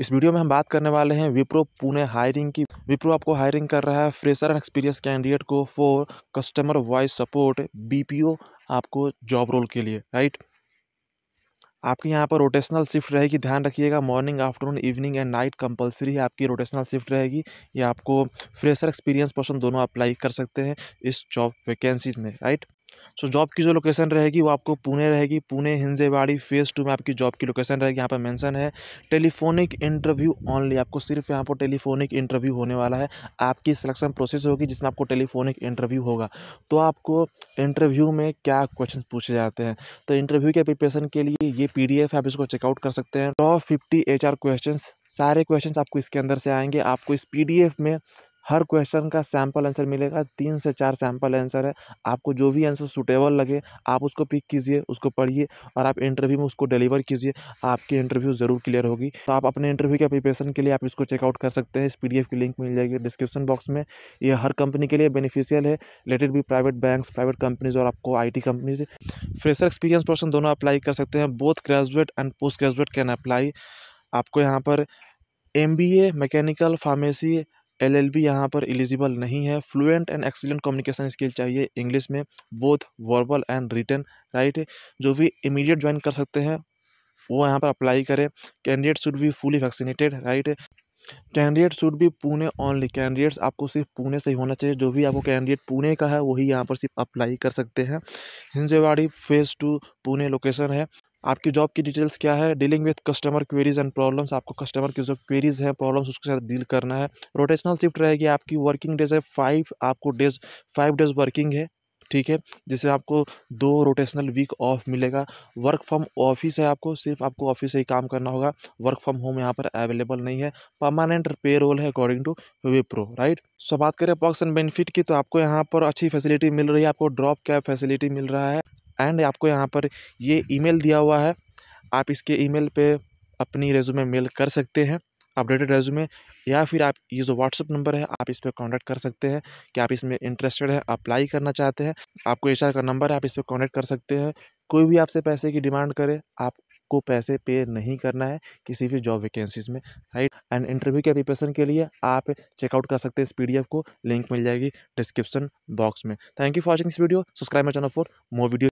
इस वीडियो में हम बात करने वाले हैं विप्रो पुणे हायरिंग की विप्रो आपको हायरिंग कर रहा है फ्रेशर एंड एक्सपीरियंस कैंडिडेट को for customer voice support BPO आपको जॉब रोल के लिए राइट आपके यहाँ पर रोटेशनल शिफ्ट रहेगी ध्यान रखिएगा morning afternoon evening and night compulsory है आपकी रोटेशनल शिफ्ट रहेगी ये आपको फ्रेशर एक्सपीरियंस पर्सन दोनों अप्लाई कर सकते हैं इस जॉब वैकेंसीज में राइट सो so, जॉब की जो लोकेशन रहेगी वो आपको पुणे रहेगी पुणे हिंजेवाड़ी फेस टू में आपकी जॉब की लोकेशन रहेगी यहाँ पर मेंशन है टेलीफोनिक इंटरव्यू ऑनली आपको सिर्फ यहाँ पर टेलीफोनिक इंटरव्यू होने वाला है आपकी सिलेक्शन प्रोसेस होगी जिसमें आपको टेलीफोनिक इंटरव्यू होगा तो आपको इंटरव्यू में क्या क्वेश्चन पूछे जाते हैं तो इंटरव्यू के प्रिपरेशन के लिए ये पी आप इसको चेकआउट कर सकते हैं टॉप फिफ्टी एच क्वेश्चन सारे क्वेश्चन आपको इसके अंदर से आएंगे आपको इस पी में हर क्वेश्चन का सैम्पल आंसर मिलेगा तीन से चार सैम्पल आंसर है आपको जो भी आंसर सुटेबल लगे आप उसको पिक कीजिए उसको पढ़िए और आप इंटरव्यू में उसको डिलीवर कीजिए आपकी इंटरव्यू ज़रूर क्लियर होगी तो आप अपने इंटरव्यू के प्रिपेशन के लिए आप इसको चेकआउट कर सकते हैं इस पी की लिंक मिल जाएगी डिस्क्रिप्शन बॉक्स में ये हर कंपनी के लिए बेनिफिशियल है रिलेटेड भी प्राइवेट बैंक प्राइवेट कंपनीज और आपको I companies fresher experience person दोनों अप्लाई कर सकते हैं both graduate and post graduate can apply आपको यहाँ पर M B A mechanical pharmacy L L B यहाँ पर एलिजिबल नहीं है fluent and excellent communication skill चाहिए इंग्लिश में both verbal and written right जो भी इमीडिएट ज्वाइन कर सकते हैं वो यहाँ पर अप्लाई करें candidate should be fully vaccinated right candidate should be Pune only candidates आपको सिर्फ पुणे से ही होना चाहिए जो भी आपको कैंडिडेट पुणे का है वही यहाँ पर सिर्फ अप्लाई कर सकते हैं Hinjewadi phase two Pune location है आपकी जॉब की डिटेल्स क्या है dealing with customer queries and problems आपको कस्टमर की जो क्वेरीज हैं प्रॉब्लम्स उसके साथ डील करना है रोटेशनल शिफ्ट रहेगी आपकी वर्किंग डेज है फाइव आपको डेज फाइव डेज वर्किंग है ठीक है जिसमें आपको दो रोटेशनल वीक ऑफ मिलेगा वर्क फ्रॉम ऑफिस है आपको सिर्फ आपको ऑफिस से ही काम करना होगा वर्क फ्रॉम होम यहाँ पर अवेलेबल नहीं है परमानेंट पे रोल है according to Wipro right so बात करें पॉक्स एंड बेनिफिट की तो आपको यहाँ पर अच्छी फैसिलिटी मिल रही है आपको ड्रॉप कैब फैसिलिटी मिल रहा है एंड आपको यहाँ पर ये ईमेल दिया हुआ है आप इसके ईमेल पे अपनी रेज्यूमे मेल कर सकते हैं अपडेटेड रेज्यूमे या फिर आप ये जो व्हाट्सअप नंबर है आप इस पर कॉन्टैक्ट कर सकते हैं कि आप इसमें इंटरेस्टेड हैं अप्लाई करना चाहते हैं आपको एच का नंबर है आप इस पर कॉन्टैक्ट कर सकते हैं कोई भी आपसे पैसे की डिमांड करे आप को पैसे पे नहीं करना है किसी भी जॉब वैकेंसीज़ में राइट एंड इंटरव्यू के प्रिपरेशन के लिए आप चेकआउट कर सकते हैं इस पीडीएफ को लिंक मिल जाएगी डिस्क्रिप्शन बॉक्स में thank you for watching this video subscribe my channel for more video